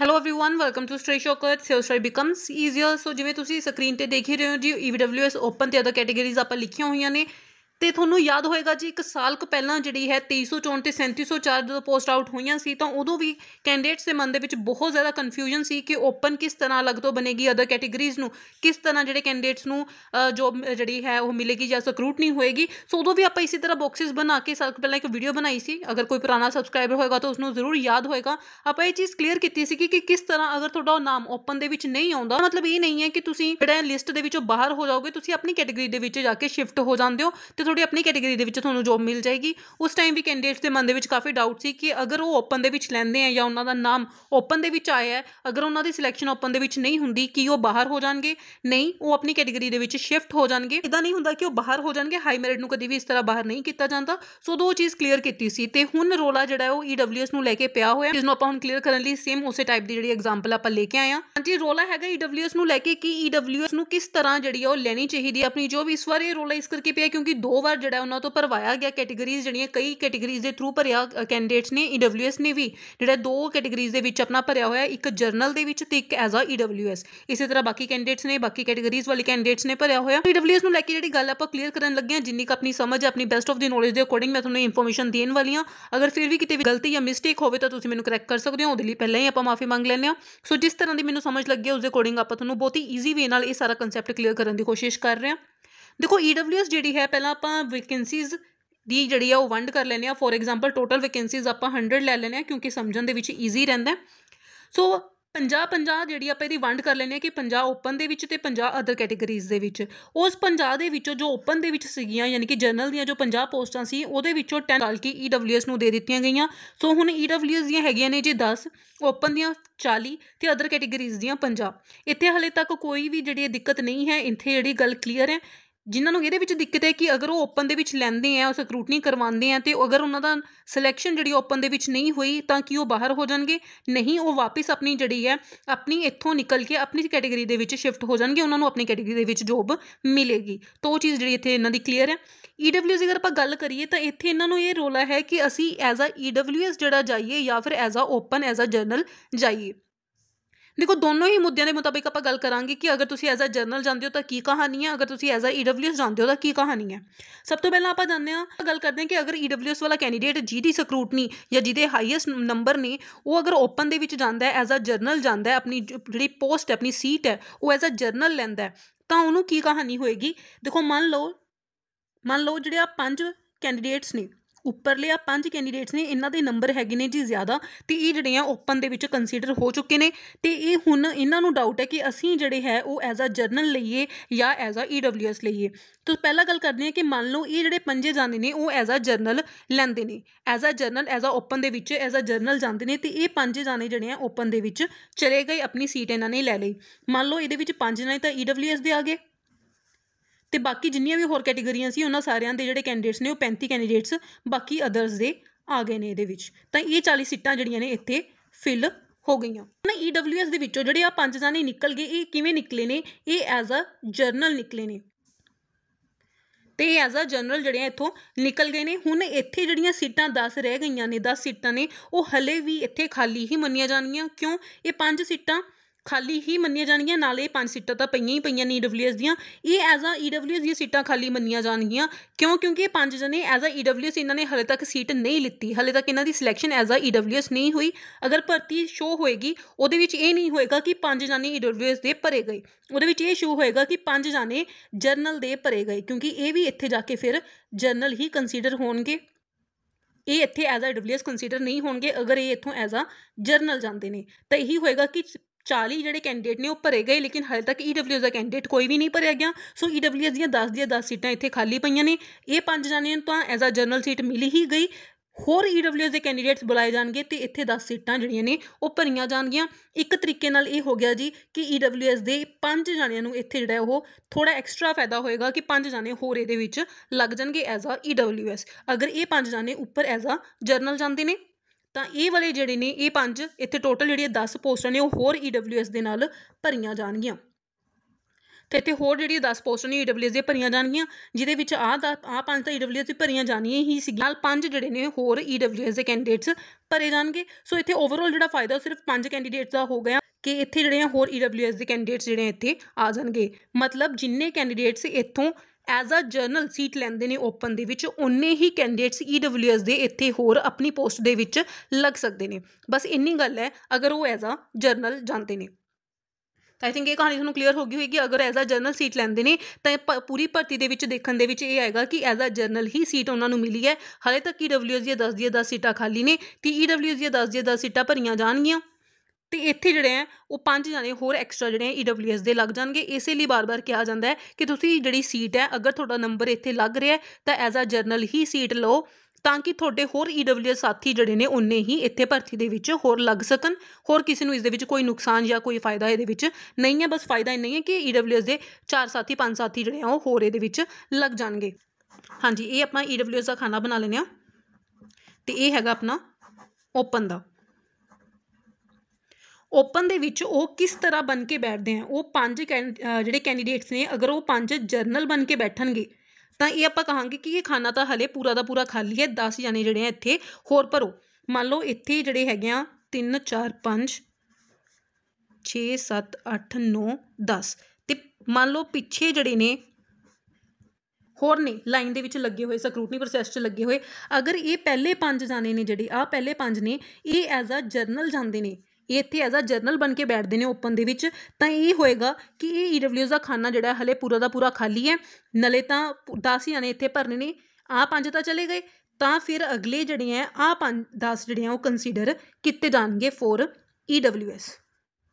hello everyone welcome to stray shocker cell study becomes easier so ਜਿਵੇਂ ਤੁਸੀਂ screen ਤੇ ਦੇਖ ਹੀ ਰਹੇ ਹੋ ਜੀ ਈਵੀਡਬਲਯੂਐਸ ਓਪਨ ਤੇ ਅਦਰ ਕੈਟਾਗਰੀਜ਼ ਆਪਾਂ ਲਿਖੀਆਂ ਹੋਈਆਂ ਨੇ ਤੇ ਤੁਹਾਨੂੰ ਯਾਦ ਹੋਏਗਾ ਜੀ ਇੱਕ ਸਾਲ ਕੁ ਪਹਿਲਾਂ ਜਿਹੜੀ ਹੈ 2304 ਤੇ 3704 ਜਦੋਂ ਪੋਸਟ ਆਊਟ ਹੋਈਆਂ ਸੀ ਤਾਂ ਉਦੋਂ ਵੀ ਕੈਂਡੀਡੇਟਸ ਦੇ ਮਨ ਦੇ ਵਿੱਚ ਬਹੁਤ ਜ਼ਿਆਦਾ ਕਨਫਿਊਜ਼ਨ ਸੀ ਕਿ ਓਪਨ ਕਿਸ ਤਰ੍ਹਾਂ ਅਲੱਗ ਤੋਂ ਬਨੇਗੀ ਅਦਰ ਕੈਟਾਗਰੀਜ਼ ਨੂੰ ਕਿਸ ਤਰ੍ਹਾਂ ਜਿਹੜੇ ਕੈਂਡੀਡੇਟਸ ਨੂੰ ਜੋ ਜਿਹੜੀ ਹੈ ਉਹ ਮਿਲੇਗੀ ਜਾਂ ਸਕਰੂਟ ਨਹੀਂ ਹੋਏਗੀ ਸੋ ਉਦੋਂ ਵੀ ਆਪਾਂ ਇਸੇ ਤਰ੍ਹਾਂ ਬਾਕਸਸ ਬਣਾ ਕੇ ਸਾਲ ਪਹਿਲਾਂ ਇੱਕ ਵੀਡੀਓ ਬਣਾਈ ਸੀ ਅਗਰ ਕੋਈ ਪੁਰਾਣਾ ਸਬਸਕ੍ਰਾਈਬਰ ਹੋਏਗਾ ਤਾਂ ਉਸ ਨੂੰ ਜ਼ਰੂਰ ਯਾਦ ਹੋਏਗਾ ਆਪਾਂ ਇਹ ਚੀਜ਼ ਕਲੀਅਰ ਕੀਤੀ ਸੀ ਕਿ ਕਿਸ ਤਰ੍ਹਾਂ ਅਗਰ ਤੁਹਾਡਾ ਨਾਮ ਓਪਨ ਦੇ ਵਿੱਚ ਨਹੀਂ ਆਉਂਦਾ ਮਤਲਬ ਇਹ ਨਹੀਂ ਹੈ ਕਿ ਤੁਸੀਂ ਜਿਹੜਾ ਲਿਸਟ ਦੇ ਵਿੱਚੋਂ ਬਾਹਰ ਹੋ ਜਾਓਗੇ ਤੁਸੀਂ ਆਪਣੀ ਕੈਟਾਗਰੀ ਦੇ ਵਿੱਚ ਜਾ ਕੇ ਸ਼ਿਫਟ ਹੋ ਜਾਂਦੇ ਹੋ ਤੇ ਤੁਹਾਡੀ ਆਪਣੀ ਕੈਟਾਗਰੀ ਦੇ ਵਿੱਚ ਤੁਹਾਨੂੰ ਜੌਬ ਮਿਲ ਜਾਏਗੀ ਉਸ ਟਾਈਮ ਵੀ ਕੈਂਡੀਡੇਟਸ ਦੇ ਮਨ ਦੇ ਵਿੱਚ ਕਾਫੀ ਡਾਊਟ ਸੀ ਕਿ ਅਗਰ ਉਹ ਓਪਨ ਦੇ ਵਿੱਚ ਲੈਂਦੇ ਆ ਜਾਂ ਉਹਨਾਂ ਦਾ ਨਾਮ ਓਪਨ ਦੇ ਵਿੱਚ ਆਇਆ ਹੈ ਅਗਰ ਉਹਨਾਂ ਦੀ ਸਿਲੈਕਸ਼ਨ ਓਪਨ ਦੇ ਵਿੱਚ ਨਹੀਂ ਹੁੰਦੀ ਕਿ ਉਹ ਬਾਹਰ ਹੋ ਜਾਣਗੇ ਨਹੀਂ ਉਹ ਆਪਣੀ ਕੈਟਾਗਰੀ ਦੇ ਵਿੱਚ ਸ਼ਿਫਟ ਹੋ ਜਾਣਗੇ ਇਦਾਂ ਨਹੀਂ ਹੁੰਦਾ ਕਿ ਉਹ ਬਾਹਰ ਹੋ ਜਾਣਗੇ ਹਾਈ ਮੈਰਿਟ ਨੂੰ ਕਦੀ ਵੀ ਇਸ ਤਰ੍ਹਾਂ ਬਾਹਰ ਨਹੀਂ ਕੀਤਾ ਜਾਂਦਾ ਸੋ ਦੋ ਚੀਜ਼ ਕਲੀਅਰ ਕੀਤੀ ਸੀ ਤੇ ਹੁਣ ਰੋਲਾ ਜਿਹੜਾ ਉਹ ਈਡਬਲਯੂਐਸ e ਨੂੰ ਲੈ ਕੇ ਪਿਆ ਹੋਇਆ ਜਿਸ ਨੂੰ ਆਪਾਂ ਹੁਣ ਕਲੀਅਰ ਕਰਨ ਲਈ ਸੇਮ ਉਸੇ ਟਾਈਪ ਦੀ ਜਿਹੜੀ ਐਗਜ਼ਾਮਪਲ ਆਪਾਂ ਲੈ ਕੇ ਆਏ ਆ ਹਾਂਜੀ ਰੋਲਾ ਹੈਗਾ ਈਡਬਲਯੂਐਸ e ਨੂੰ ਲੈ ਕੇ ਕਿ ਈਡਬਲਯੂਐਸ e ਨੂੰ ਕਿਸ ਤਰ੍ਹਾਂ ਜਿਹੜੀ ਉਹ ਲੈਣੀ ਚਾਹੀਦੀ ਆਪਣੀ ਜੋ ਵੀ ਇਸ ਵਾਰ ਇਹ ਰੋਲਾ ਇਸ ਕਰਕੇ ਪਿਆ ਕਿਉਂਕਿ ਦੋ ਦੋ ਵਾਰ ਜਿਹੜਾ ਉਹਨਾਂ ਤੋਂ ਭਰਵਾਇਆ ਗਿਆ ਕੈਟਾਗਰੀਜ਼ ਜਿਹੜੀਆਂ ਕਈ ਕੈਟਾਗਰੀਜ਼ ਦੇ ਥਰੂ ਭਰਿਆ ਕੈਂਡੀਡੇਟਸ ਨੇ ਈਡਬਲਯੂਐਸ e ਨੇ ਵੀ ਜਿਹੜਾ ਦੋ ਕੈਟਾਗਰੀਜ਼ ਦੇ ਵਿੱਚ ਆਪਣਾ ਭਰਿਆ ਹੋਇਆ ਇੱਕ ਜਰਨਲ ਦੇ ਵਿੱਚ ਤੇ ਇੱਕ ਐਜ਼ ਅ ਈਡਬਲਯੂਐਸ ਇਸੇ ਤਰ੍ਹਾਂ ਬਾਕੀ ਕੈਂਡੀਡੇਟਸ ਨੇ ਬਾਕੀ ਕੈਟਾਗਰੀਜ਼ ਵਾਲੇ ਕੈਂਡੀਡੇਟਸ ਨੇ ਭਰਿਆ ਹੋਇਆ ਈਡਬਲਯੂਐਸ e ਨੂੰ ਲੈ ਕੇ ਜਿਹੜੀ ਗੱਲ ਆਪਾਂ ਕਲੀਅਰ ਕਰਨ ਲੱਗੇ ਹਾਂ ਜਿੰਨੀ ਕੁ ਆਪਣੀ ਸਮਝ ਆਪਣੀ ਬੈਸਟ ਆਫ ਦੀ ਨੋਲੇਜ ਦੇ ਅਕੋਰਡਿੰਗ ਮੈਂ ਤੁਹਾਨੂੰ ਇਨਫੋਰਮੇਸ਼ਨ ਦੇਣ ਵਾਲੀ ਹਾਂ ਅਗਰ ਫਿਰ ਵੀ ਕਿਤੇ ਵੀ ਗਲਤੀ ਜਾਂ ਮਿਸਟੇਕ ਹੋਵੇ ਤਾਂ ਤੁਸੀਂ ਮੈਨੂੰ ਕਰੈਕਟ ਕਰ ਸਕਦੇ ਹੋ ਉਹਦੇ ਲਈ ਪਹਿਲਾਂ ਹੀ ਆਪਾਂ ਮਾਫੀ ਮੰਗ ਲੈਂਦੇ ਹਾਂ ਸੋ ਜਿਸ ਤਰ੍ਹਾਂ ਦੀ ਮੈਨੂੰ ਸਮਝ ਲੱਗੀ ਉਸ ਦੇ ਅਕੋਰਡਿੰਗ ਆਪਾਂ ਤੁਹਾਨੂੰ ਬਹੁਤ ਹੀ ਈਜ਼ੀ ਵੇ ਨਾਲ ਇਹ ਸਾਰਾ ਕਨਸੈਪਟ ਕਲੀਅਰ ਕਰਨ ਦੀ ਕੋਸ਼ਿਸ਼ ਕਰ ਰਹੇ ਹਾਂ ਦੇਖੋ EWS ਜਿਹੜੀ ਹੈ ਪਹਿਲਾਂ ਆਪਾਂ ਵੈਕੈਂਸੀਜ਼ ਦੀ ਜਿਹੜੀ ਆ ਉਹ ਵੰਡ ਕਰ ਲੈਨੇ ਆ ਫੋਰ ਐਗਜ਼ਾਮਪਲ ਟੋਟਲ ਵੈਕੈਂਸੀਜ਼ ਆਪਾਂ 100 ਲੈ ਲੈਨੇ ਆ ਕਿਉਂਕਿ ਸਮਝਣ ਦੇ ਵਿੱਚ ਈਜ਼ੀ ਰਹਿੰਦਾ ਸੋ 50 50 ਜਿਹੜੀ ਆਪਾਂ ਇਹਦੀ ਵੰਡ ਕਰ ਲੈਨੇ ਆ ਕਿ 50 ਓਪਨ ਦੇ ਵਿੱਚ ਤੇ 50 ਅਦਰ ਕੈਟੇਗਰੀਜ਼ ਦੇ ਵਿੱਚ ਉਸ 50 ਦੇ ਵਿੱਚੋਂ ਜੋ ਓਪਨ ਦੇ ਵਿੱਚ ਸੀਗੀਆਂ ਯਾਨੀ ਕਿ ਜਨਰਲ ਦੀਆਂ ਜੋ 50 ਪੋਸਟਾਂ ਸੀ ਉਹਦੇ ਵਿੱਚੋਂ 10 ਕੱਲ ਕੀ e ਨੂੰ ਦੇ ਦਿੱਤੀਆਂ ਗਈਆਂ ਸੋ ਹੁਣ EWS ਦੀਆਂ ਹੈਗੀਆਂ ਨੇ ਜੀ 10 ਓਪਨ ਦੀਆਂ 40 ਤੇ ਅਦਰ ਕੈਟੇਗਰੀਜ਼ ਦੀਆਂ 50 ਇੱਥੇ ਹਲੇ ਤੱਕ ਕੋਈ ਵੀ ਜਿਹੜੀ ਦਿੱਕਤ ਨਹੀਂ ਹੈ ਇੱਥੇ ਜਿਹੜੀ ਗੱਲ ਕਲੀਅਰ ਹੈ ਜਿਨ੍ਹਾਂ ਨੂੰ ਇਹਦੇ ਵਿੱਚ ਦਿੱਕਤ ਹੈ ਕਿ ਅਗਰ ਉਹ ਓਪਨ ਦੇ ਵਿੱਚ ਲੈਂਦੇ ਆ ਉਹ ਸਕਰੂਟਨੀ ਕਰਵਾਉਂਦੇ ਆ ਤੇ ਅਗਰ ਉਹਨਾਂ ਦਾ ਸਿਲੈਕਸ਼ਨ ਜਿਹੜੀ ਓਪਨ ਦੇ ਵਿੱਚ ਨਹੀਂ ਹੋਈ ਤਾਂ ਕਿ ਉਹ ਬਾਹਰ ਹੋ ਜਾਣਗੇ ਨਹੀਂ ਉਹ ਵਾਪਸ ਆਪਣੀ ਜਿਹੜੀ ਹੈ ਆਪਣੀ ਇੱਥੋਂ ਨਿਕਲ ਕੇ ਆਪਣੀ ਕੈਟਾਗਰੀ ਦੇ ਵਿੱਚ ਸ਼ਿਫਟ ਹੋ ਜਾਣਗੇ ਉਹਨਾਂ ਨੂੰ ਆਪਣੀ ਕੈਟਾਗਰੀ ਦੇ ਵਿੱਚ ਜੋਬ ਮਿਲੇਗੀ ਤਾਂ ਉਹ ਚੀਜ਼ ਜਿਹੜੀ ਇੱਥੇ ਇਹਨਾਂ ਦੀ ਕਲੀਅਰ ਹੈ ਈਡਬਲਯੂਐਸ ਜੇਕਰ ਆਪਾਂ ਗੱਲ ਕਰੀਏ ਤਾਂ ਇੱਥੇ ਇਹਨਾਂ ਨੂੰ ਇਹ ਰੋਲਾ ਹੈ ਕਿ ਅਸੀਂ ਐਜ਼ ਅ ਈਡਬਲਯੂਐਸ ਜਿਹੜਾ ਜਾਈਏ ਜਾਂ ਫਿਰ as a open as a general ਜਾਈਏ ਦੇਖੋ ਦੋਨੋਂ ਹੀ ਮੁੱਦਿਆਂ ਦੇ ਮੁਤਾਬਿਕ ਆਪਾਂ ਗੱਲ ਕਰਾਂਗੇ ਕਿ ਅਗਰ ਤੁਸੀਂ ਐਜ਼ ਅ ਜਰਨਲ ਜਾਂਦੇ ਹੋ ਤਾਂ ਕੀ ਕਹਾਣੀ ਹੈ ਅਗਰ ਤੁਸੀਂ ਐਜ਼ ਅ ਈਡਬਲਯੂਐਸ ਜਾਂਦੇ ਹੋ ਤਾਂ ਕੀ ਕਹਾਣੀ ਹੈ ਸਭ ਤੋਂ ਪਹਿਲਾਂ ਆਪਾਂ ਜਾਣਦੇ ਹਾਂ ਗੱਲ ਕਰਦੇ ਹਾਂ ਕਿ ਅਗਰ ਈਡਬਲਯੂਐਸ e ਵਾਲਾ ਕੈਂਡੀਡੇਟ ਜੀਡੀ ਸਕਰੂਟਨੀ ਜਾਂ ਜਿਹਦੇ ਹਾਈਐਸਟ ਨੰਬਰ ਨੇ ਉਹ ਅਗਰ ਓਪਨ ਦੇ ਵਿੱਚ ਜਾਂਦਾ ਹੈ ਐਜ਼ ਅ ਜਰਨਲ ਜਾਂਦਾ ਹੈ ਆਪਣੀ ਜਿਹੜੀ ਪੋਸਟ ਹੈ ਆਪਣੀ ਸੀਟ ਹੈ ਉਹ ਐਜ਼ ਅ ਜਰਨਲ ਲੈਂਦਾ ਹੈ ਤਾਂ ਉਹਨੂੰ ਕੀ ਕਹਾਣੀ ਹੋਏਗੀ ਦੇਖੋ ਮੰਨ ਲਓ ਮੰਨ ਲਓ ਜਿਹੜੇ ਆ ਪੰਜ ਕੈਂਡੀਡੇਟਸ ਨੇ ਉੱਪਰਲੇ ਆ ਪੰਜ ਕੈਂਡੀਡੇਟਸ ਨੇ ਇਹਨਾਂ ਦੇ ਨੰਬਰ ਹੈਗੇ ਨੇ ਜੀ ਜ਼ਿਆਦਾ ਤੇ ਇਹ ਜਿਹੜੇ ਆ ਓਪਨ ਦੇ ਵਿੱਚ ਕੰਸੀਡਰ ਹੋ ਚੁੱਕੇ ਨੇ ਤੇ ਇਹ ਹੁਣ ਇਹਨਾਂ ਨੂੰ ਡਾਊਟ ਹੈ ਕਿ ਅਸੀਂ ਜਿਹੜੇ ਹੈ ਉਹ ਐਜ਼ ਅ ਜਰਨਲ ਲਈਏ ਜਾਂ ਐਜ਼ ਅ ਈਡਬਲਯੂਐਸ ਲਈਏ ਤਾਂ ਪਹਿਲਾਂ ਗੱਲ ਕਰਨੀ ਹੈ ਕਿ ਮੰਨ ਲਓ ਇਹ ਜਿਹੜੇ ਪੰਜੇ ਜਾਂਦੇ ਨੇ ਉਹ ਐਜ਼ ਅ ਜਰਨਲ ਲੈਂਦੇ ਨੇ as a general as a open ਦੇ ਵਿੱਚ ਐਜ਼ ਅ ਜਰਨਲ ਜਾਂਦੇ ਨੇ ਤੇ ਇਹ ਪੰਜੇ ਜਾਣੇ ਜਿਹੜੇ ਆ ਓਪਨ ਦੇ ਵਿੱਚ ਚਲੇ ਗਏ ਆਪਣੀ ਸੀਟ ਇਹਨਾਂ ਨੇ ਲੈ ਲਈ ਮੰਨ ਲਓ ਇਹਦੇ ਵਿੱਚ ਪੰਜ ਨੇ ਤਾਂ ਈਡਬਲਯੂਐਸ e ਦੇ ਆ ਗਏ ਤੇ ਬਾਕੀ ਜਿੰਨੀਆਂ ਵੀ ਹੋਰ ਕੈਟਾਗਰੀਆਂ ਸੀ ਉਹਨਾਂ ਸਾਰਿਆਂ ਦੇ ਜਿਹੜੇ ਕੈਂਡੀਡੇਟਸ ਨੇ ਉਹ 35 ਕੈਂਡੀਡੇਟਸ ਬਾਕੀ ਅਦਰਸ ਦੇ ਆ ਗਏ ਨੇ ਇਹਦੇ ਵਿੱਚ ਤਾਂ ਇਹ 40 ਸੀਟਾਂ ਜਿਹੜੀਆਂ ਨੇ ਇੱਥੇ ਫਿਲ ਹੋ ਗਈਆਂ ਹੁਣ ਈਡਬਲਯੂਐਸ ਦੇ ਵਿੱਚੋਂ ਜਿਹੜੇ ਆ ਪੰਜ ਜਾਨੇ ਨਿਕਲ ਗਏ ਇਹ ਕਿਵੇਂ ਨਿਕਲੇ ਨੇ ਇਹ ਐਜ਼ ਅ ਜਰਨਲ ਨਿਕਲੇ ਨੇ ਤੇ ਐਜ਼ ਅ ਜਨਰਲ ਜਿਹੜੇ ਇੱਥੋਂ ਨਿਕਲ ਗਏ ਨੇ ਹੁਣ ਇੱਥੇ ਜਿਹੜੀਆਂ ਸੀਟਾਂ 10 ਰਹਿ ਗਈਆਂ ਨੇ 10 ਸੀਟਾਂ ਨੇ ਉਹ ਹਲੇ ਵੀ ਇੱਥੇ ਖਾਲੀ ਹੀ ਮੰਨੀਆਂ ਜਾਣਗੀਆਂ ਕਿਉਂ ਇਹ ਪੰਜ ਸੀਟਾਂ ਖਾਲੀ ਹੀ ਮੰਨੀਆਂ ਜਾਣਗੀਆਂ ਨਾਲੇ ਪੰਜ ਸੀਟਾਂ ਤਾਂ ਪਈਆਂ ਹੀ ਪਈਆਂ ਨੇ ਈਡਬਲਯੂਐਸ e ਦੀਆਂ ਇਹ ਐਜ਼ ਆ ਈਡਬਲਯੂਐਸ ਦੀਆਂ ਸੀਟਾਂ ਖਾਲੀ ਮੰਨੀਆਂ ਜਾਣਗੀਆਂ ਕਿਉਂ ਕਿਉਂਕਿ ਇਹ ਪੰਜ ਜਣੇ ਐਜ਼ ਆ ਈਡਬਲਯੂਐਸ ਇਹਨਾਂ ਨੇ ਹਲੇ ਤੱਕ ਸੀਟ ਨਹੀਂ ਲਿੱਤੀ ਹਲੇ ਤੱਕ ਇਹਨਾਂ ਦੀ ਸਿਲੈਕਸ਼ਨ ਐਜ਼ ਆ ਈਡਬਲਯੂਐਸ ਨਹੀਂ ਹੋਈ ਅਗਰ ਭਰਤੀ ਸ਼ੋ ਹੋਏਗੀ ਉਹਦੇ ਵਿੱਚ ਇਹ ਨਹੀਂ ਹੋਏਗਾ ਕਿ ਪੰਜ ਜਣੇ ਈਡਬਲਯੂਐਸ e ਦੇ ਭਰੇ ਗਏ ਉਹਦੇ ਵਿੱਚ ਇਹ ਸ਼ੋ ਹੋਏਗਾ ਕਿ ਪੰਜ ਜਣੇ ਜਰਨਲ ਦੇ ਭਰੇ ਗਏ ਕਿਉਂਕਿ ਇਹ ਵੀ ਇੱਥੇ ਜਾ ਕੇ ਫਿਰ ਜਰਨਲ ਹੀ ਕੰਸੀਡਰ ਹੋਣਗੇ ਇਹ ਇੱਥੇ ਐਜ਼ ਅ ਡਬਲਯੂਐਸ ਕੰਸੀਡਰ ਨਹੀਂ ਹੋਣਗੇ ਅਗਰ ਇਹ ਇੱਥੋਂ ਐਜ਼ ਅ ਜਰਨਲ ਜਾਂਦੇ ਨੇ ਤਾਂ ਇਹੀ ਹੋਏਗਾ ਕਿ 40 ਜਿਹੜੇ ਕੈਂਡੀਡੇਟ ਨੇ ਉਹ ਭਰੇ ਗਏ ਲੇਕਿਨ ਹਾਲੇ ਤੱਕ ਈਡਬਲਯੂਐਸ e ਦਾ ਕੈਂਡੀਡੇਟ ਕੋਈ ਵੀ ਨਹੀਂ ਭਰਿਆ ਗਿਆ ਸੋ ਈਡਬਲਯੂਐਸ e ਦੀਆਂ 10 ਦੀਆਂ 10 ਸੀਟਾਂ ਇੱਥੇ ਖਾਲੀ ਪਈਆਂ ਨੇ ਇਹ ਪੰਜ ਜਾਣਿਆਂ ਨੂੰ ਤਾਂ ਐਜ਼ ਅ ਜਨਰਲ ਸੀਟ ਮਿਲੀ ਹੀ ਗਈ ਹੋਰ ਈਡਬਲਯੂਐਸ e ਦੇ ਕੈਂਡੀਡੇਟਸ ਬੁਲਾਏ ਜਾਣਗੇ ਤੇ ਇੱਥੇ 10 ਸੀਟਾਂ ਜਿਹੜੀਆਂ ਨੇ ਉਹ ਭਰੀਆਂ ਜਾਣਗੀਆਂ ਇੱਕ ਤਰੀਕੇ ਨਾਲ ਇਹ ਹੋ ਗਿਆ ਜੀ ਕਿ ਈਡਬਲਯੂਐਸ ਦੇ ਪੰਜ ਜਾਣਿਆਂ ਨੂੰ ਇੱਥੇ ਜਿਹੜਾ ਉਹ ਥੋੜਾ ਐਕਸਟਰਾ ਫਾਇਦਾ ਹੋਏਗਾ ਕਿ ਪੰਜ ਜਾਣੇ ਹੋਰ ਇਹਦੇ ਵਿੱਚ ਲੱਗ ਜਾਣਗੇ ਐਜ਼ ਆ ਈਡਬਲਯੂਐਸ ਅਗਰ ਇਹ ਪੰਜ ਜਾਣੇ ਉੱਪਰ ਐਜ਼ ਆ ਜਰਨਲ ਜਾਂਦੇ ਨੇ ਤਾਂ ਇਹ ਵਾਲੇ ਜਿਹੜੇ ਨੇ ਇਹ ਪੰਜ ਇੱਥੇ ਟੋਟਲ ਜਿਹੜੀਆਂ 10 ਪੋਸਟਾਂ ਨੇ ਉਹ ਹੋਰ EWS ਦੇ ਨਾਲ ਭਰੀਆਂ ਜਾਣਗੀਆਂ ਤੇ ਇੱਥੇ ਹੋਰ ਜਿਹੜੀਆਂ 10 ਪੋਸਟਾਂ ਨੇ EWS ਦੇ ਭਰੀਆਂ ਜਾਣਗੀਆਂ ਜਿਹਦੇ ਵਿੱਚ ਆ ਆ ਪੰਜ ਤਾਂ EWS ਦੇ ਭਰੀਆਂ ਜਾਣੀਆਂ ਹੀ ਸੀ ਨਾਲ ਪੰਜ ਜਿਹੜੇ ਨੇ ਹੋਰ EWS ਦੇ ਕੈਂਡੀਡੇਟਸ ਭਰੇ ਜਾਣਗੇ ਸੋ ਇੱਥੇ ਓਵਰਆਲ ਜਿਹੜਾ ਫਾਇਦਾ ਸਿਰਫ ਪੰਜ ਕੈਂਡੀਡੇਟਸ ਦਾ ਹੋ ਗਿਆ ਕਿ ਇੱਥੇ ਜਿਹੜੇ ਹੋਰ EWS ਦੇ ਕੈਂਡੀਡੇਟਸ ਜਿਹੜੇ ਇੱਥੇ ਆ ਜਾਣਗੇ ਮਤਲਬ ਜਿੰਨੇ ਕੈਂਡੀਡੇਟਸ ਇੱਥੋਂ ਐਜ਼ ਅ ਜਰਨਲ ਸੀਟ ਲੈਂਦੇ ਨੇ ਓਪਨ ਦੇ ਵਿੱਚ ਉਨੇ ਹੀ ਕੈਂਡੀਡੇਟਸ ਈਡਬਲਯੂਐਸ ਦੇ ਇੱਥੇ ਹੋਰ ਆਪਣੀ ਪੋਸਟ ਦੇ ਵਿੱਚ ਲੱਗ ਸਕਦੇ ਨੇ ਬਸ ਇੰਨੀ ਗੱਲ ਹੈ ਅਗਰ ਉਹ ਐਜ਼ ਅ ਜਰਨਲ ਜਾਂਦੇ ਨੇ ਤਾਂ ਆਈ ਥਿੰਕ ਇਹ ਕਹਾਣੀ ਤੁਹਾਨੂੰ ਕਲੀਅਰ ਹੋ ਗਈ ਹੋਏਗੀ ਅਗਰ ਐਜ਼ ਅ ਜਰਨਲ ਸੀਟ ਲੈਂਦੇ ਨੇ ਤਾਂ ਪੂਰੀ ਭਰਤੀ ਦੇ ਵਿੱਚ ਦੇਖਣ ਦੇ ਵਿੱਚ ਇਹ ਆਏਗਾ ਕਿ ਐਜ਼ ਅ ਜਰਨਲ ਹੀ ਸੀਟ ਉਹਨਾਂ ਨੂੰ ਮਿਲੀ ਹੈ ਹਾਲੇ ਤੱਕ ਈਡਬਲਯੂਐਸ ਦੀਆਂ 10 ਦੀਆਂ 10 ਸੀਟਾਂ ਖਾਲੀ ਨੇ ਤੇ ਈਡਬਲਯੂਐਸ ਦੀਆਂ 10 ਦੀਆਂ 10 ਸੀਟਾਂ ਭਰੀਆਂ ਜਾਣਗੀਆਂ ਤੇ ਇੱਥੇ ਜਿਹੜੇ ਆ ਉਹ ਪੰਜ ਜਣੇ ਹੋਰ ਐਕਸਟਰਾ ਜਿਹੜੇ ਆ ਈਡਬਲਯੂਐਸ e ਦੇ ਲੱਗ ਜਾਣਗੇ ਇਸੇ ਲਈ ਬਾਰ-ਬਾਰ ਕਿਹਾ ਜਾਂਦਾ ਹੈ ਕਿ ਤੁਸੀਂ ਜਿਹੜੀ ਸੀਟ ਹੈ ਅਗਰ ਤੁਹਾਡਾ ਨੰਬਰ ਇੱਥੇ ਲੱਗ ਰਿਹਾ ਤਾਂ ਐਜ਼ ਅ ਜਰਨਲ ਹੀ ਸੀਟ ਲਓ ਤਾਂ ਕਿ ਤੁਹਾਡੇ ਹੋਰ ਈਡਬਲਯੂ e ਸਾਥੀ ਜਿਹੜੇ ਨੇ ਉਹਨੇ ਹੀ ਇੱਥੇ ਭਰਤੀ ਦੇ ਵਿੱਚ ਹੋਰ ਲੱਗ ਸਕਣ ਹੋਰ ਕਿਸੇ ਨੂੰ ਇਸ ਦੇ ਵਿੱਚ ਕੋਈ ਨੁਕਸਾਨ ਜਾਂ ਕੋਈ ਫਾਇਦਾ ਇਹਦੇ ਵਿੱਚ ਨਹੀਂ ਹੈ ਬਸ ਫਾਇਦਾ ਇਹ ਨਹੀਂ ਹੈ ਕਿ ਈਡਬਲਯੂਐਸ e ਦੇ ਚਾਰ ਸਾਥੀ ਪੰਜ ਸਾਥੀ ਜਿਹੜੇ ਆ ਉਹ ਹੋਰ ਇਹਦੇ ਵਿੱਚ ਲੱਗ ਜਾਣਗੇ ਹਾਂਜੀ ਇਹ ਆਪਾਂ ਈਡਬਲਯੂਐਸ ਦਾ ਖਾਣਾ ਬਣਾ ਲੈਨੇ ਆ ਤੇ ਇਹ ਹੈਗਾ ਆਪਣਾ ਓਪਨ ਦਾ ਓਪਨ ਦੇ ਵਿੱਚ ਉਹ ਕਿਸ ਤਰ੍ਹਾਂ ਬਣ ਕੇ ਬੈਠਦੇ ਆ ਉਹ ਪੰਜ ਜਿਹੜੇ ਕੈਂਡੀਡੇਟਸ ਨੇ ਅਗਰ ਉਹ ਪੰਜ ਜਰਨਲ ਬਣ ਕੇ ਬੈਠਣਗੇ ਤਾਂ ਇਹ ਆਪਾਂ ਕਹਾਂਗੇ ਕਿ ਇਹ ਖਾਣਾ ਤਾਂ ਹਲੇ ਪੂਰਾ ਦਾ ਪੂਰਾ ਖਾਲੀ ਹੈ 10 ਜਾਨੇ ਜਿਹੜੇ ਆ ਇੱਥੇ ਹੋਰ ਭਰੋ ਮੰਨ ਲਓ ਇੱਥੇ ਜਿਹੜੇ ਹੈਗੇ ਆ 3 4 5 6 7 8 9 10 ਤੇ ਮੰਨ ਲਓ ਪਿੱਛੇ ਜਿਹੜੇ ਨੇ ਹੋਰ ਨੇ ਲਾਈਨ ਦੇ ਵਿੱਚ ਲੱਗੇ ਹੋਏ ਸਕਰੂਟਨੀ ਪ੍ਰੋਸੈਸ 'ਚ ਲੱਗੇ ਹੋਏ ਅਗਰ ਇਹ ਪਹਿਲੇ ਪੰਜ ਜਾਨੇ ਨੇ ਜਿਹੜੇ ਆ ਪਹਿਲੇ ਪੰਜ ਨੇ ਇਹ ਐਜ਼ ਅ ਜਰਨਲ ਜਾਂਦੇ ਨੇ ਇਹ ਇੱਥੇ ਐਜ਼ ਅ ਜਰਨਲ ਬਣ ਕੇ ਬੈਠਦੇ ਨੇ ਓਪਨ ਦੇ ਵਿੱਚ ਤਾਂ ਇਹ ਹੋਏਗਾ ਕਿ ਇਹ ਈਡਬਲਯੂਜ਼ ਦਾ ਖਾਨਾ ਜਿਹੜਾ ਹਲੇ ਪੂਰਾ ਦਾ ਪੂਰਾ ਖਾਲੀ ਹੈ ਨਲੇ ਤਾਂ 10 ਨੇ ਇੱਥੇ ਭਰਨੇ ਨੇ ਆ ਪੰਜ ਤਾਂ ਚਲੇ ਗਏ ਤਾਂ ਫਿਰ ਅਗਲੇ ਜਿਹੜੇ ਆ ਆ 10 ਜਿਹੜੇ ਆ ਉਹ ਕੰਸੀਡਰ ਕੀਤੇ ਜਾਣਗੇ ਫੋਰ ਈਡਬਲਯੂਐਸ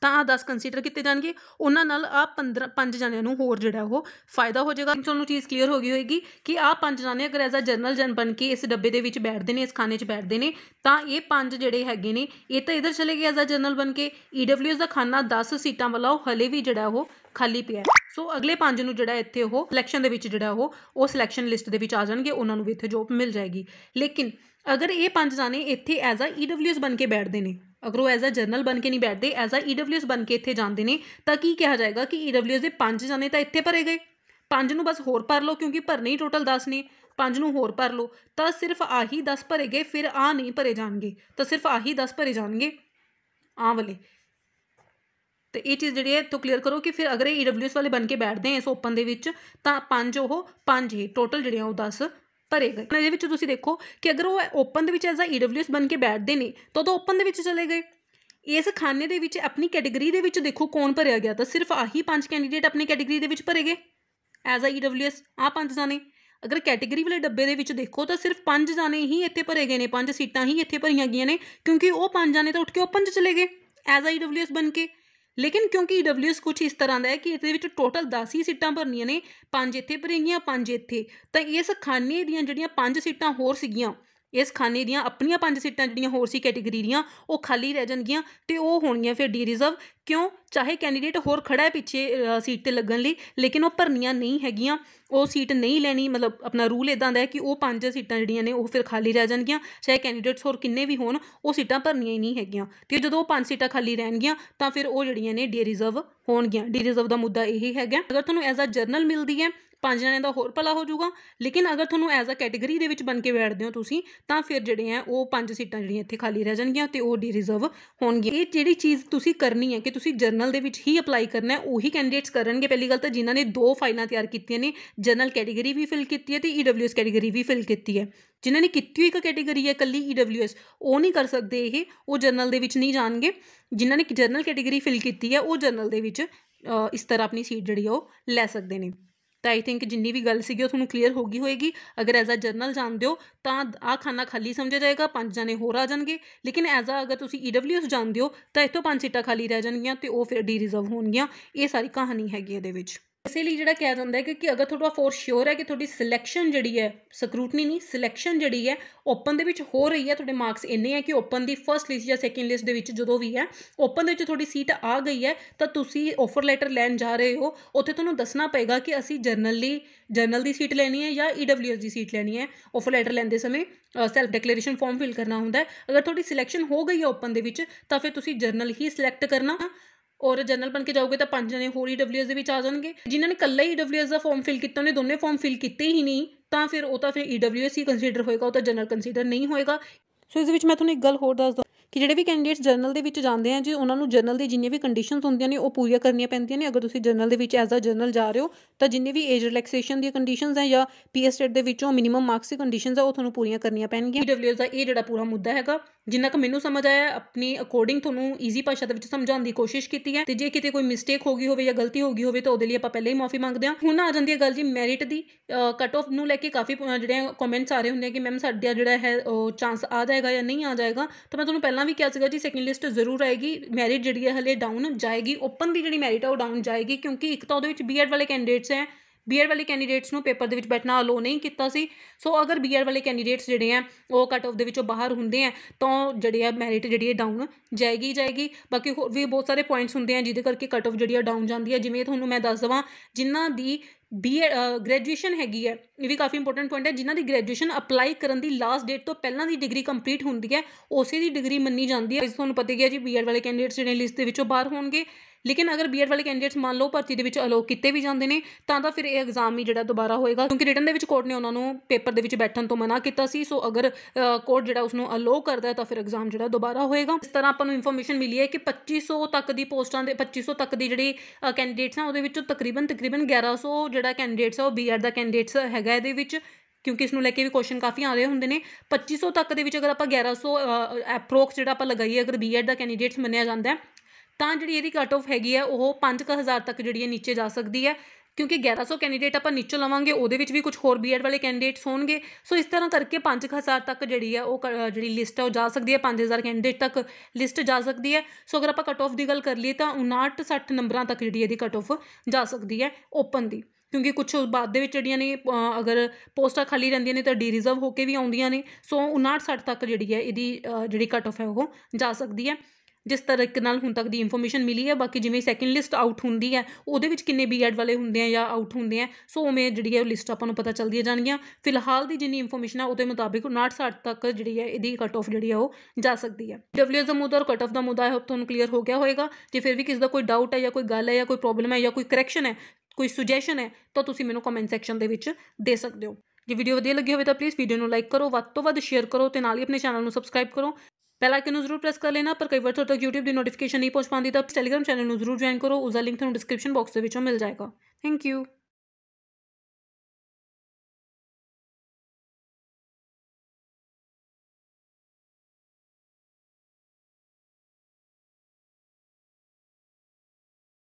ਤਾਂ ਆ 10 ਕੰਸੀਡਰ ਕੀਤੇ ਜਾਣਗੇ ਉਹਨਾਂ ਨਾਲ ਆ 15 ਪੰਜ ਜਣਿਆਂ ਨੂੰ ਹੋਰ ਜਿਹੜਾ ਉਹ ਫਾਇਦਾ ਹੋ ਜਾਏਗਾ ਤੁਹਾਨੂੰ ਚੀਜ਼ ਕਲੀਅਰ ਹੋ ਗਈ ਹੋਏਗੀ ਕਿ ਆ ਪੰਜ ਜਣੇ ਅਗਰ ਐਜ਼ ਅ ਜਨਰਲ ਜਨ ਬਣ ਕੇ ਇਸ ਡੱਬੇ ਦੇ ਵਿੱਚ ਬੈਠਦੇ ਨੇ ਇਸ ਖਾਨੇ 'ਚ ਬੈਠਦੇ ਨੇ ਤਾਂ ਇਹ ਪੰਜ ਜਿਹੜੇ ਹੈਗੇ ਨੇ ਇਹ ਤਾਂ ਇਧਰ ਚਲੇ ਗਏ ਐਜ਼ ਅ ਜਨਰਲ ਬਣ ਕੇ ਈਡਬਲਯੂਐਸ ਦਾ ਖਾਨਾ 10 ਸੀਟਾਂ ਵਾਲਾ ਉਹ ਹਲੇ ਵੀ ਜਿਹੜਾ ਉਹ ਖਾਲੀ ਪਿਆ ਸੋ ਅਗਲੇ ਪੰਜ ਨੂੰ ਜਿਹੜਾ ਇੱਥੇ ਉਹ ਸਿਲੈਕਸ਼ਨ ਦੇ ਵਿੱਚ ਜਿਹੜਾ ਉਹ ਉਹ ਸਿਲੈਕਸ਼ਨ ਲਿਸਟ ਦੇ ਵਿੱਚ ਆ ਜਾਣਗੇ ਉਹਨਾਂ ਨੂੰ ਵੀ ਇੱਥੇ ਜੋਬ ਮਿਲ ਜਾਏਗੀ ਲੇਕਿਨ ਅਗਰ ਇਹ ਪੰਜ ਜਾਨੇ ਇੱਥੇ ਐਜ਼ ਅ ਈਡਬਲਯੂਐਸ ਬਣ ਕੇ ਬੈਠਦੇ ਨੇ ਅਗਰ ਉਹ ਐਜ਼ ਅ ਜਰਨਲ ਬਣ ਕੇ ਨਹੀਂ ਬੈਠਦੇ ਐਜ਼ ਅ ਈਡਬਲਯੂਐਸ ਬਣ ਕੇ ਇੱਥੇ ਜਾਂਦੇ ਨੇ ਤਾਂ ਕੀ ਕਿਹਾ ਜਾਏਗਾ ਕਿ ਈਡਬਲਯੂਐਸ ਦੇ ਪੰਜ ਜਾਨੇ ਤਾਂ ਇੱਥੇ ਭਰੇ ਗਏ ਪੰਜ ਨੂੰ ਬਸ ਹੋਰ ਭਰ ਲਓ ਕਿਉਂਕਿ ਭਰਨੇ ਹੀ ਟੋਟਲ 10 ਨੇ ਪੰਜ ਨੂੰ ਹੋਰ ਭਰ ਲਓ ਤਾਂ ਸਿਰਫ ਆਹੀ 10 ਭਰੇ ਗਏ ਫਿਰ ਆ ਨਹੀਂ ਭਰੇ ਜਾਣਗੇ ਤਾਂ ਸਿਰਫ ਆਹੀ 10 ਭਰੇ ਜਾਣਗੇ ਆਹ ਵਾਲੇ ਤੇ ਇਹ ਚੀਜ਼ ਜਿਹੜੀ ਹੈ ਤੋਂ ਕਲੀਅਰ ਕਰੋ ਕਿ ਫਿਰ ਅਗਰ ਇਹ ਈਡਬਲਯੂਐਸ e ਵਾਲੇ ਬਣ ਕੇ ਬੈਠਦੇ ਆ ਇਸ ਓਪਨ ਦੇ ਵਿੱਚ ਤਾਂ ਪੰਜ ਉਹ ਪੰਜ ਹੀ ਟੋਟਲ ਜਿਹੜੀਆਂ ਉਹ 10 ਭਰੇ ਗਏ ਇਹਦੇ ਵਿੱਚ ਤੁਸੀਂ ਦੇਖੋ ਕਿ ਅਗਰ ਉਹ ਓਪਨ ਦੇ ਵਿੱਚ ਐਜ਼ ਆ ਈਡਬਲਯੂਐਸ ਬਣ ਕੇ ਬੈਠਦੇ ਨੇ ਤਾਂ ਉਹ ਓਪਨ ਦੇ ਵਿੱਚ ਚਲੇ ਗਏ ਇਸ ਖਾਨੇ ਦੇ ਵਿੱਚ ਆਪਣੀ ਕੈਟਾਗਰੀ ਦੇ ਵਿੱਚ ਦੇਖੋ ਕੌਣ ਭਰਿਆ ਗਿਆ ਤਾਂ ਸਿਰਫ ਆਹੀ ਪੰਜ ਕੈਂਡੀਡੇਟ ਆਪਣੀ ਕੈਟਾਗਰੀ ਦੇ ਵਿੱਚ ਭਰੇ ਗਏ ਐਜ਼ ਆ ਈਡਬਲਯੂਐਸ ਆ ਪੰਜ ਜਾਣੇ ਅਗਰ ਕੈਟਾਗਰੀ ਵਾਲੇ ਡੱਬੇ ਦੇ ਵਿੱਚ ਦੇਖੋ ਤਾਂ ਸਿਰਫ ਪੰਜ ਜਾਣੇ ਹੀ ਇੱਥੇ ਭਰੇ ਗਏ ਨੇ ਪੰਜ ਸੀਟਾਂ ਹੀ ਇੱਥੇ ਭਰੀਆਂ ਗਈਆਂ ਨੇ ਕਿਉਂਕਿ ਉਹ ਪੰਜ ਜਾਣੇ ਤਾਂ ਉੱਠ ਕੇ ਓਪਨ 'ਚ ਚਲੇ ਗਏ ਐਜ਼ ਆ ਈਡਬਲਯੂਐਸ ਬਣ ਕੇ ਲੇਕਿਨ ਕਿਉਂਕਿ ਈਡਬਲਯੂਐਸ e ਕੁਝ ਇਸ ਤਰ੍ਹਾਂ ਦਾ ਹੈ ਕਿ ਇਹਦੇ ਵਿੱਚ ਟੋਟਲ 10 ਹੀ ਸੀਟਾਂ ਭਰਨੀਆਂ ਨੇ ਪੰਜ ਇੱਥੇ ਭਰੀਆਂ ਪੰਜ ਇੱਥੇ ਤਾਂ ਇਸ ਖਾਨੇ ਦੀਆਂ ਜਿਹੜੀਆਂ ਪੰਜ ਸੀਟਾਂ ਹੋਰ ਸੀਗੀਆਂ ਇਸ ਖਾਨੇ ਦੀਆਂ ਆਪਣੀਆਂ ਪੰਜ ਸੀਟਾਂ ਜਿਹੜੀਆਂ ਹੋਰ ਸੀ ਕੈਟਾਗਰੀ ਦੀਆਂ ਉਹ ਖਾਲੀ ਰਹਿ ਜਾਣਗੀਆਂ ਤੇ ਉਹ ਹੋਣਗੀਆਂ ਫਿਰ ਡੀ ਰਿਜ਼ਰਵ ਕਿਉਂ ਚਾਹੇ ਕੈਂਡੀਡੇਟ ਹੋਰ ਖੜਾ ਹੈ ਪਿੱਛੇ ਸੀਟ ਤੇ ਲੱਗਣ ਲਈ ਲੇਕਿਨ ਉਹ ਭਰਨੀਆਂ ਨਹੀਂ ਹੈਗੀਆਂ ਉਹ ਸੀਟ ਨਹੀਂ ਲੈਣੀ ਮਤਲਬ ਆਪਣਾ ਰੂਲ ਇਦਾਂ ਦਾ ਹੈ ਕਿ ਉਹ ਪੰਜ ਸੀਟਾਂ ਜਿਹੜੀਆਂ ਨੇ ਉਹ ਫਿਰ ਖਾਲੀ ਰਹਿ ਜਾਣਗੀਆਂ ਚਾਹੇ ਕੈਂਡੀਡੇਟਸ ਹੋਰ ਕਿੰਨੇ ਵੀ ਹੋਣ ਉਹ ਸੀਟਾਂ ਭਰਨੀਆਂ ਹੀ ਨਹੀਂ ਹੈਗੀਆਂ ਤੇ ਜਦੋਂ ਉਹ ਪੰਜ ਸੀਟਾਂ ਖਾਲੀ ਰਹਿਣਗੀਆਂ ਤਾਂ ਫਿਰ ਉਹ ਜਿਹੜੀਆਂ ਨੇ ਡੀ ਰਿਜ਼ਰਵ ਹੋਣਗੀਆਂ ਡੀ ਰਿਜ਼ਰਵ ਦਾ ਮੁੱਦਾ ਇਹ ਹੈਗਾ ਅਗਰ ਤੁਹਾਨੂੰ ਐਜ਼ ਅ ਜਰਨਲ ਮਿਲਦੀ ਹੈ ਪੰਜ ਜਣਿਆਂ ਦਾ ਹੋਰ ਭਲਾ ਹੋ ਜਾਊਗਾ ਲੇਕਿਨ ਅਗਰ ਤੁਹਾਨੂੰ ਐਜ਼ ਅ ਕੈਟੇਗਰੀ ਦੇ ਵਿੱਚ ਬਣ ਕੇ ਬੈਠਦੇ ਹੋ ਤੁਸੀਂ ਤਾਂ ਫਿਰ ਜਿਹੜੇ ਆ ਉਹ ਪੰਜ ਸੀਟਾਂ ਜਿਹੜੀਆਂ ਇੱਥੇ ਖਾਲੀ ਰਹਿ ਜਾਣਗੀਆਂ ਤੇ ਉਹ ਡੀ ਰਿਜ਼ਰਵ ਹੋਣਗੀਆਂ ਇਹ ਜਿਹੜੀ ਚੀਜ਼ ਤੁਸੀਂ ਕਰਨੀ ਹੈ ਕਿ ਤੁਸੀਂ ਜਰਨਲ ਦੇ ਵਿੱਚ ਹੀ ਅਪਲਾਈ ਕਰਨਾ ਹੈ ਉਹੀ ਕੈਂਡੀਡੇਟਸ ਕਰਨਗੇ ਪਹਿਲੀ ਗੱਲ ਤਾਂ ਜਿਨ੍ਹਾਂ ਨੇ ਦੋ ਫਾਈਲਾਂ ਤਿਆਰ ਕੀਤੀਆਂ ਨੇ ਜਰਨਲ ਕੈਟੇਗਰੀ ਵੀ ਫਿਲ ਕੀਤੀ ਹੈ ਤੇ ਈਡਬਲਯੂਐਸ ਕੈਟੇਗਰੀ ਵੀ ਫਿਲ ਕੀਤੀ ਹੈ ਜਿਨ੍ਹਾਂ ਨੇ ਕੀਤੀ ਹੋਈ ਇੱਕ ਕੈਟੇਗਰੀ ਹੈ ਕੱਲੀ ਈਡਬਲਯੂਐਸ ਉਹ ਨਹੀਂ ਕਰ ਸਕਦੇ ਇਹ ਉਹ ਜਰਨਲ ਦੇ ਵਿੱਚ ਨਹੀਂ ਜਾਣਗੇ ਜਿਨ੍ਹਾਂ ਨੇ ਜਰਨਲ ਕੈਟੇਗਰੀ ਫਿਲ ਕੀਤੀ ਹੈ ਉਹ ਜਰਨਲ ਦੇ ਵਿੱਚ ਇਸ ਤਰ੍ਹਾਂ ਆਪਣੀ ਸੀਟ ਜਿਹੜੀ ਉਹ ਲੈ ਸਕਦੇ ਨੇ ਤਾਂ ਆਈ ਥਿੰਕ ਜਿੰਨੀ ਵੀ ਗੱਲ ਸੀਗੀ ਉਹ ਤੁਹਾਨੂੰ ਕਲੀਅਰ ਹੋ ਗਈ ਹੋਏਗੀ ਅਗਰ ਐਜ਼ ਅ ਜਰਨਲ ਜਾਣਦੇ ਹੋ ਤਾਂ ਆ ਖਾਨਾ ਖਾਲੀ ਸਮਝਿਆ ਜਾਏਗਾ ਪੰਜ ਜਣੇ ਹੋਰ ਆ ਜਾਣਗੇ ਲੇਕਿਨ ਐਜ਼ ਅ ਅਗਰ ਤੁਸੀਂ ਈਡਬਲਯੂਐਸ e ਜਾਣਦੇ ਹੋ ਤਾਂ ਇਥੋਂ ਪੰਜ ਸੀਟਾਂ ਖਾਲੀ ਰਹਿ ਜਾਣਗੀਆਂ ਤੇ ਉਹ ਫਿਰ ਡੀ ਰਿਜ਼ਰਵ ਹੋਣਗੀਆਂ ਇਹ ਸਾਰੀ ਕਹਾਣੀ ਹੈਗੀ ਇਹਦੇ ਵਿੱਚ ਇਸੇ ਲਈ ਜਿਹੜਾ ਕਿਹਾ ਜਾਂਦਾ ਹੈ ਕਿ ਅਗਰ ਤੁਹਾਡਾ ਫੋਰ ਸ਼ੋਰ ਹੈ ਕਿ ਤੁਹਾਡੀ ਸਿਲੈਕਸ਼ਨ ਜਿਹੜੀ ਹੈ ਸਕਰੂਟਨੀ ਨਹੀਂ ਸਿਲੈਕਸ਼ਨ ਜਿਹੜੀ ਹੈ ਓਪਨ ਦੇ ਵਿੱਚ ਹੋ ਰਹੀ ਹੈ ਤੁਹਾਡੇ ਮਾਰਕਸ ਇੰਨੇ ਆ ਕਿ ਓਪਨ ਦੀ ਫਰਸਟ ਲਿਸਟ ਜਾਂ ਸੈਕੰਡ ਲਿਸਟ ਦੇ ਵਿੱਚ ਜਦੋਂ ਵੀ ਹੈ ਓਪਨ ਦੇ ਵਿੱਚ ਤੁਹਾਡੀ ਸੀਟ ਆ ਗਈ ਹੈ ਤਾਂ ਤੁਸੀਂ ਆਫਰ ਲੈਟਰ ਲੈਣ ਜਾ ਰਹੇ ਹੋ ਉੱਥੇ ਤੁਹਾਨੂੰ ਦੱਸਣਾ ਪਏਗਾ ਕਿ ਅਸੀਂ ਜਰਨਲੀ ਜਰਨਲ ਦੀ ਸੀਟ ਲੈਣੀ ਹੈ ਜਾਂ ਈਡਬਲਯੂਐਸ e ਦੀ ਸੀਟ ਲੈਣੀ ਹੈ ਆਫਰ ਲੈਟਰ ਲੈਂਦੇ ਸਮੇਂ ਸੈਲਫ ਡਿਕਲੇਰੇਸ਼ਨ ਫਾਰਮ ਫਿਲ ਕਰਨਾ ਹੁੰਦਾ ਹੈ ਅਗਰ ਤੁਹਾਡੀ ਸਿਲੈਕਸ਼ਨ ਹੋ ਗਈ ਹੈ ਓਪਨ ਦੇ ਵਿੱਚ ਤਾਂ ਫਿਰ ਤੁਸੀਂ ਜਰਨਲ ਹੀ ਸਿਲੈਕਟ ਕਰਨਾ ਔਰ ਜਨਰਲ ਬਣ ਕੇ ਜਾਓਗੇ ਤਾਂ ਪੰਜ ਜਣੇ ਹੋਰ ਈਡਬਲਯੂਐਸ ਦੇ ਵਿੱਚ ਆ ਜਾਣਗੇ ਜਿਨ੍ਹਾਂ ਨੇ ਕੱਲਾ ਹੀ ਈਡਬਲਯੂਐਸ ਦਾ ਫਾਰਮ ਫਿਲ ਕੀਤਾ ਉਹਨੇ ਦੋਨੇ ਫਾਰਮ ਫਿਲ ਕੀਤੇ ਹੀ ਨਹੀਂ ਤਾਂ ਫਿਰ ਉਹ ਤਾਂ ਫਿਰ ਈਡਬਲਯੂਐਸ ਹੀ ਕੰਸੀਡਰ ਹੋਏਗਾ ਉਹ ਤਾਂ ਜਨਰਲ ਕੰਸੀਡਰ ਨਹੀਂ ਹੋਏਗਾ ਸੋ ਇਸ ਵਿੱਚ ਮੈਂ ਤੁਹਾਨੂੰ ਇੱਕ ਗੱਲ ਹੋਰ ਦੱਸ ਕਿ ਜਿਹੜੇ ਵੀ ਕੈਂਡੀਡੇਟਸ ਜਰਨਲ ਦੇ ਵਿੱਚ ਜਾਂਦੇ ਆ ਜੀ ਉਹਨਾਂ ਨੂੰ ਜਰਨਲ ਦੇ ਜਿੰਨੀਆਂ ਵੀ ਕੰਡੀਸ਼ਨਸ ਹੁੰਦੀਆਂ ਨੇ ਉਹ ਪੂਰੀਆਂ ਕਰਨੀਆਂ ਪੈਂਦੀਆਂ ਨੇ ਅਗਰ ਤੁਸੀਂ ਜਰਨਲ ਦੇ ਵਿੱਚ ਐਜ਼ ਅ ਜਰਨਲ ਜਾ ਰਹੇ ਹੋ ਤਾਂ ਜਿੰਨੇ ਵੀ ਏਜ ਰਿਲੈਕਸੇਸ਼ਨ ਦੀਆਂ ਕੰਡੀਸ਼ਨਸ ਆ ਜਾਂ ਪੀਐਸ ਸਟੇਟ ਦੇ ਵਿੱਚੋਂ ਮਿਨੀਮਮ ਮਾਰਕਸ ਦੀ ਕੰਡੀਸ਼ਨਸ ਆ ਉਹ ਤੁਹਾਨੂੰ ਪੂਰੀਆਂ ਕਰਨੀਆਂ ਪੈਣਗੀਆਂ ਈਡਬਲਯੂਐਸ ਦਾ ਇਹ ਜਿਹੜਾ ਪੂਰਾ ਮੁੱਦਾ ਹੈਗਾ ਜਿੰਨਾ ਕਿ ਮੈਨੂੰ ਸਮਝ ਆਇਆ ਆਪਣੀ ਅਕੋਰਡਿੰਗ ਤੁਹਾਨੂੰ ਈਜ਼ੀ ਭਾਸ਼ਾ ਦੇ ਵਿੱਚ ਸਮਝਾਉਣ ਦੀ ਕੋਸ਼ਿਸ਼ ਕੀਤੀ ਹੈ ਤੇ ਜੇ ਕਿਤੇ ਕੋਈ ਮਿਸਟੇਕ ਹੋ ਗਈ ਹੋਵੇ ਜਾਂ ਗਲਤੀ ਹੋ ਗਈ ਹੋਵੇ ਤਾਂ ਉਹਦੇ ਲਈ ਆਪਾਂ ਪਹਿਲਾਂ ਹੀ ਮਾਫੀ ਮੰਗਦੇ ਹਾਂ ਹੁਣ ਆ ਜਾਂਦੀ ਹੈ ਗੱਲ ਜੀ ਮੈਰਿਟ ਦੀ ਕਟ ਆਫ ਨੂੰ ਲੈ ਕੇ ਕਾਫੀ ਜਿਹੜੇ ਕਮੈਂਟਸ ਆ ਰਹੇ ਹੁੰਦੇ ਕਿ ਮੈਮ ਸਾਡਾ ਜਿਹੜਾ ਹੈ ਚਾਂਸ ਆ ਜਾਏਗਾ ਜਾਂ ਨਹੀਂ ਆ ਜਾਏਗਾ ਤਾਂ ਮੈਂ ਤੁਹਾਨੂੰ ਪਹਿਲਾਂ ਵੀ ਕਿਹਾ ਸੀਗਾ ਜੀ ਸੈਕਿੰਡ ਲਿਸਟ ਜ਼ਰੂਰ ਆਏਗੀ ਮੈਰਿਟ ਜਿਹੜੀ ਹੈ ਹਲੇ ਡਾਊਨ ਜਾਏਗੀ ਓਪਨ ਦੀ ਜਿਹੜੀ ਮੈਰਿਟ ਆ ਉਹ ਡਾਊਨ ਜਾਏਗੀ ਕਿਉਂਕਿ ਇੱਕ ਤਾਂ ਉਹਦੇ ਵਿੱਚ ਬੀਐਡ ਵਾਲੇ ਕੈਂਡੀਡੇਟਸ ਹੈ ਬੀਆਰ ਵਾਲੇ ਕੈਂਡੀਡੇਟਸ ਨੂੰ ਪੇਪਰ ਦੇ ਵਿੱਚ ਬੈਠਣਾ ਅਲੋ ਨਹੀਂ ਕੀਤਾ ਸੀ ਸੋ ਅਗਰ ਬੀਆਰ ਵਾਲੇ ਕੈਂਡੀਡੇਟਸ ਜਿਹੜੇ ਆ ਉਹ ਕੱਟ ਆਫ ਦੇ ਵਿੱਚੋਂ ਬਾਹਰ ਹੁੰਦੇ ਆ ਤਾਂ ਜਿਹੜੇ ਆ ਮੈਰਿਟ ਜਿਹੜੀ ਹੈ ਡਾਊਨ ਜਾਏਗੀ ਜਾਏਗੀ ਬਾਕੀ ਹੋਰ ਵੀ ਬਹੁਤ ਸਾਰੇ ਪੁਆਇੰਟਸ ਹੁੰਦੇ ਆ ਜਿਹਦੇ ਕਰਕੇ ਕੱਟ ਆਫ ਜਿਹੜੀ ਆ ਡਾਊਨ ਜਾਂਦੀ ਹੈ ਜਿਵੇਂ ਤੁਹਾਨੂੰ ਮੈਂ ਦੱਸ ਦਵਾਂ ਜਿਨ੍ਹਾਂ ਦੀ ਬੀ ਗ੍ਰੈਜੂਏਸ਼ਨ ਹੈਗੀ ਹੈ ਇਹ ਵੀ ਕਾਫੀ ਇੰਪੋਰਟੈਂਟ ਪੁਆਇੰਟ ਹੈ ਜਿਨ੍ਹਾਂ ਦੀ ਗ੍ਰੈਜੂਏਸ਼ਨ ਅਪਲਾਈ ਕਰਨ ਦੀ ਲਾਸਟ ਡੇਟ ਤੋਂ ਪਹਿਲਾਂ ਦੀ ਡਿਗਰੀ ਕੰਪਲੀਟ ਹੁੰਦੀ ਹੈ ਉਸੇ ਦੀ ਡਿਗਰੀ ਮੰਨੀ ਜਾਂਦੀ ਹੈ ਤੁਹਾਨੂੰ ਪਤਾ ਹੀ ਹੈ ਜੀ ਬੀਆਰ ਵਾਲੇ ਕੈਂਡੀਡੇਟਸ ਜਿਹੜੇ ਲਿਸਟ ਦੇ ਵਿੱਚੋਂ ਬਾਹਰ ਹੋਣਗੇ ਲੇਕਿਨ ਅਗਰ ਬੀਐਡ ਵਾਲੇ ਕੈਂਡੀਡੇਟਸ ਮੰਨ ਲਓ ਭਰਤੀ ਦੇ ਵਿੱਚ ਅਲੋ ਕਿਤੇ ਵੀ ਜਾਂਦੇ ਨੇ ਤਾਂ ਤਾਂ ਫਿਰ ਇਹ ਐਗਜ਼ਾਮ ਹੀ ਜਿਹੜਾ ਦੁਬਾਰਾ ਹੋਏਗਾ ਕਿਉਂਕਿ ਰਿਟਨ ਦੇ ਵਿੱਚ ਕੋਰਟ ਨੇ ਉਹਨਾਂ ਨੂੰ ਪੇਪਰ ਦੇ ਵਿੱਚ ਬੈਠਣ ਤੋਂ ਮਨਾ ਕੀਤਾ ਸੀ ਸੋ ਅਗਰ ਕੋਰਟ ਜਿਹੜਾ ਉਸ ਨੂੰ ਅਲੋ ਕਰਦਾ ਹੈ ਤਾਂ ਫਿਰ ਐਗਜ਼ਾਮ ਜਿਹੜਾ ਦੁਬਾਰਾ ਹੋਏਗਾ ਇਸ ਤਰ੍ਹਾਂ ਆਪਾਂ ਨੂੰ ਇਨਫੋਰਮੇਸ਼ਨ ਮਿਲੀ ਹੈ ਕਿ 2500 ਤੱਕ ਦੀ ਪੋਸਟਾਂ ਦੇ 2500 ਤੱਕ ਦੀ ਜਿਹੜੀ ਕੈਂਡੀਡੇਟਸ ਆ ਉਹਦੇ ਵਿੱਚ ਤਕਰੀਬਨ ਤਕਰੀਬਨ 1100 ਜਿਹੜਾ ਕੈਂਡੀਡੇਟਸ ਆ ਉਹ ਬੀਐਡ ਦਾ ਕੈਂਡੀਡੇਟਸ ਹੈਗਾ ਇਹਦੇ ਵਿੱਚ ਕਿਉਂਕਿ ਇਸ ਨੂੰ ਲੈ ਕੇ ਵੀ ਕੁਐਸਚਨ ਕਾਫੀ ਆ ਰਹੇ ਹੁੰਦੇ ਨੇ 2500 ਤੱਕ ਦੇ ਵਿੱਚ ਅਗਰ ਆਪਾਂ 1100 ਅਪਰੋਕਸ ਜਿਹੜਾ ਆਪਾਂ ਲਗਾਈਏ ਅਗਰ ਬੀਐਡ ਦਾ ਕੈਂਡੀਡੇਟਸ ਮੰਨਿਆ ਜਾਂਦਾ ਹੈ ਤਾਂ ਜਿਹੜੀ ਇਹਦੀ ਕੱਟ ਆਫ ਹੈਗੀ ਹੈ ਉਹ 5000 ਤੱਕ ਜਿਹੜੀ ਹੈ ਨੀਚੇ ਜਾ ਸਕਦੀ ਹੈ ਕਿਉਂਕਿ 1100 ਕੈਂਡੀਡੇਟ ਆਪਾਂ ਨੀਚੋਂ ਲਵਾਂਗੇ ਉਹਦੇ ਵਿੱਚ ਵੀ ਕੁਝ ਹੋਰ ਬੀਐਡ ਵਾਲੇ ਕੈਂਡੀਡੇਟਸ ਹੋਣਗੇ ਸੋ ਇਸ ਤਰ੍ਹਾਂ ਕਰਕੇ 5000 ਤੱਕ ਜਿਹੜੀ ਹੈ ਉਹ ਜਿਹੜੀ ਲਿਸਟ ਹੈ ਉਹ ਜਾ ਸਕਦੀ ਹੈ 5000 ਕੈਂਡੀਡੇਟ ਤੱਕ ਲਿਸਟ ਜਾ ਸਕਦੀ ਹੈ ਸੋ ਅਗਰ ਆਪਾਂ ਕੱਟ ਆਫ ਦੀ ਗੱਲ ਕਰ ਲਈਏ ਤਾਂ 59 60 ਨੰਬਰਾਂ ਤੱਕ ਜਿਹੜੀ ਇਹਦੀ ਕੱਟ ਆਫ ਜਾ ਸਕਦੀ ਹੈ ਓਪਨ ਦੀ ਕਿਉਂਕਿ ਕੁਝ ਬਾਅਦ ਦੇ ਵਿੱਚ ਜਿਹੜੀਆਂ ਨੇ ਅਗਰ ਪੋਸਟਾਂ ਖਾਲੀ ਰਹਿੰਦੀਆਂ ਨੇ ਤਾਂ ਡੀ ਰਿਜ਼ਰਵ ਹੋ ਕੇ ਵੀ ਆਉਂਦੀਆਂ ਨੇ ਸੋ 59 60 ਤੱਕ ਜਿਹੜੀ ਹੈ ਇਹਦੀ ਜਿਹੜੀ ਕੱਟ ਆਫ ਹੈ ਉਹ ਜਾ ਸਕਦੀ ਹੈ ਜਿਸ ਇੱਕ ਨਾਲ ਹੁਣ ਤੱਕ ਦੀ ਇਨਫੋਰਮੇਸ਼ਨ ਮਿਲੀ ਹੈ ਬਾਕੀ ਜਿਵੇਂ ਸੈਕਿੰਡ ਲਿਸਟ ਆਊਟ ਹੁੰਦੀ ਹੈ ਉਹਦੇ ਵਿੱਚ ਕਿੰਨੇ ਬੀਐਡ ਵਾਲੇ ਹੁੰਦੇ ਆ ਜਾਂ ਆਊਟ ਹੁੰਦੇ ਆ ਸੋ ਉਵੇਂ ਜਿਹੜੀ ਹੈ ਉਹ ਲਿਸਟ ਆਪਾਂ ਨੂੰ ਪਤਾ ਚਲਦੀ ਜਾਣਗੀਆਂ ਫਿਲਹਾਲ ਦੀ ਜਿੰਨੀ ਇਨਫੋਰਮੇਸ਼ਨ ਆ ਉਹਦੇ ਮੁਤਾਬਿਕ 59 ਤੱਕ ਜਿਹੜੀ ਹੈ ਇਹਦੀ ਕਟ ਆਫ ਜਿਹੜੀ ਹੈ ਉਹ ਜਾ ਸਕਦੀ ਹੈ ਡਬਲਯੂਐਸ ਦਾ ਮੁੱਦਾ ਔਰ ਕਟ ਆਫ ਦਾ ਮੁੱਦਾ ਆਈ ਹੋਪ ਤੁਹਾਨੂੰ ਕਲੀਅਰ ਹੋ ਗਿਆ ਹੋਏਗਾ ਜੇ ਫਿਰ ਵੀ ਕਿਸੇ ਦਾ ਕੋਈ ਡਾਊਟ ਹੈ ਜਾਂ ਕੋਈ ਗੱਲ ਹੈ ਜਾਂ ਕੋਈ ਪ੍ਰੋਬਲਮ ਹੈ ਜਾਂ ਕੋਈ ਕਰੈਕਸ਼ਨ ਹੈ ਕੋਈ ਸੁਜੈਸ਼ਨ ਹੈ ਤਾਂ ਤੁਸੀਂ ਮੈਨੂੰ ਕਮੈਂਟ ਸੈਕਸ਼ਨ ਦੇ ਵਿੱਚ ਦੇ ਸਕਦੇ ਹੋ ਜੇ ਵੀਡੀਓ ਵਧੀਆ ਲੱਗੀ ਹੋਵੇ ਤਾਂ ਪਲੀਜ਼ ਵੀਡੀਓ ਨੂੰ ਲਾਈਕ ਕਰੋ ਵੱਧ ਤੋਂ ਵੱਧ ਸ਼ੇਅਰ ਕਰੋ ਤੇ ਨਾਲ ਹੀ ਆਪਣੇ ਚੈਨਲ ਨੂੰ ਸਬਸਕ੍ਰਾਈਬ ਕਰੋ ਬੈਲ ਆਈਕਨ ਨੂੰ ਜ਼ਰੂਰ ਪ੍ਰੈਸ ਕਰ ਲੈਣਾ ਪਰ ਕਈ ਵਾਰ ਤੁਹਾਡੇ ਤੱਕ YouTube ਦੀ ਨੋਟੀਫਿਕੇਸ਼ਨ ਨਹੀਂ ਪਹੁੰਚ ਪਾਉਂਦੀ ਤਾਂ Telegram ਚੈਨਲ ਨੂੰ ਜ਼ਰੂਰ ਜੁਆਇਨ ਕਰੋ ਉਸ ਦਾ ਲਿੰਕ ਤੁਹਾਨੂੰ ਡਿਸਕ੍ਰਿਪਸ਼ਨ ਬਾਕਸ ਦੇ ਵਿੱਚੋਂ ਮਿਲ ਜਾਏਗਾ ਥੈਂਕ ਯੂ